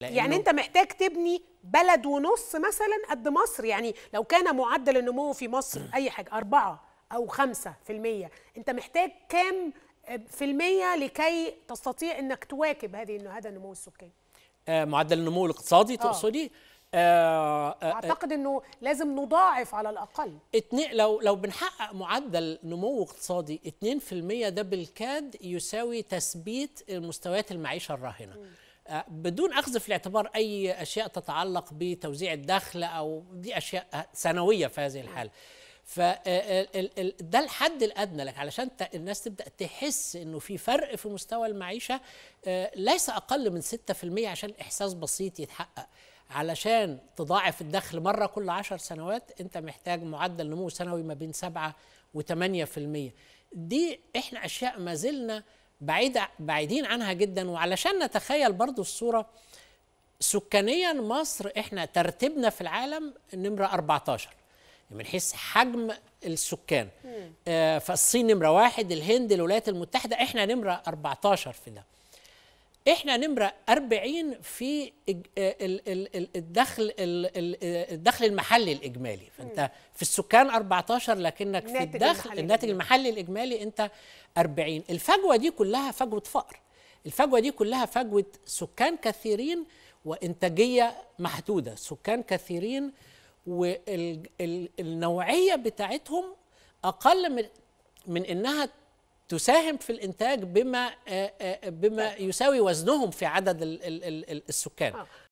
يعني انت محتاج تبني بلد ونص مثلا قد مصر يعني لو كان معدل النمو في مصر اي حاجه أربعة او خمسة في المية انت محتاج كام في المية لكي تستطيع انك تواكب هذه هذا النمو السكاني آه معدل النمو الاقتصادي آه. تقصدي آه،, آه. آه اعتقد انه لازم نضاعف على الاقل اتنين لو لو بنحقق معدل نمو اقتصادي 2% ده بالكاد يساوي تثبيت مستويات المعيشه الراهنه م. بدون اخذ في الاعتبار اي اشياء تتعلق بتوزيع الدخل او دي اشياء ثانويه في هذه الحاله ف آه، آه، ده الحد الادنى لك علشان الناس تبدا تحس انه في فرق في مستوى المعيشه آه، ليس اقل من 6% عشان احساس بسيط يتحقق علشان تضاعف الدخل مره كل 10 سنوات انت محتاج معدل نمو سنوي ما بين 7 و 8% دي احنا اشياء ما زلنا بعيد بعيدين عنها جدا وعلشان نتخيل برضو الصورة سكانيا مصر احنا ترتيبنا في العالم نمرة 14 من حيث حجم السكان آه فالصين نمرة واحد الهند الولايات المتحدة احنا نمرة 14 في ده احنا نمرة 40 في آه، الدخل آه، الدخل المحلي الاجمالي فانت في السكان 14 لكنك في الدخل الناتج المحلي الاجمالي انت 40 الفجوة دي كلها فجوة فقر الفجوة دي كلها فجوة سكان كثيرين وانتاجية محدودة سكان كثيرين والنوعية بتاعتهم اقل من من انها تساهم في الانتاج بما آه، آه، بما يساوي وزنهم في عدد السكان آه.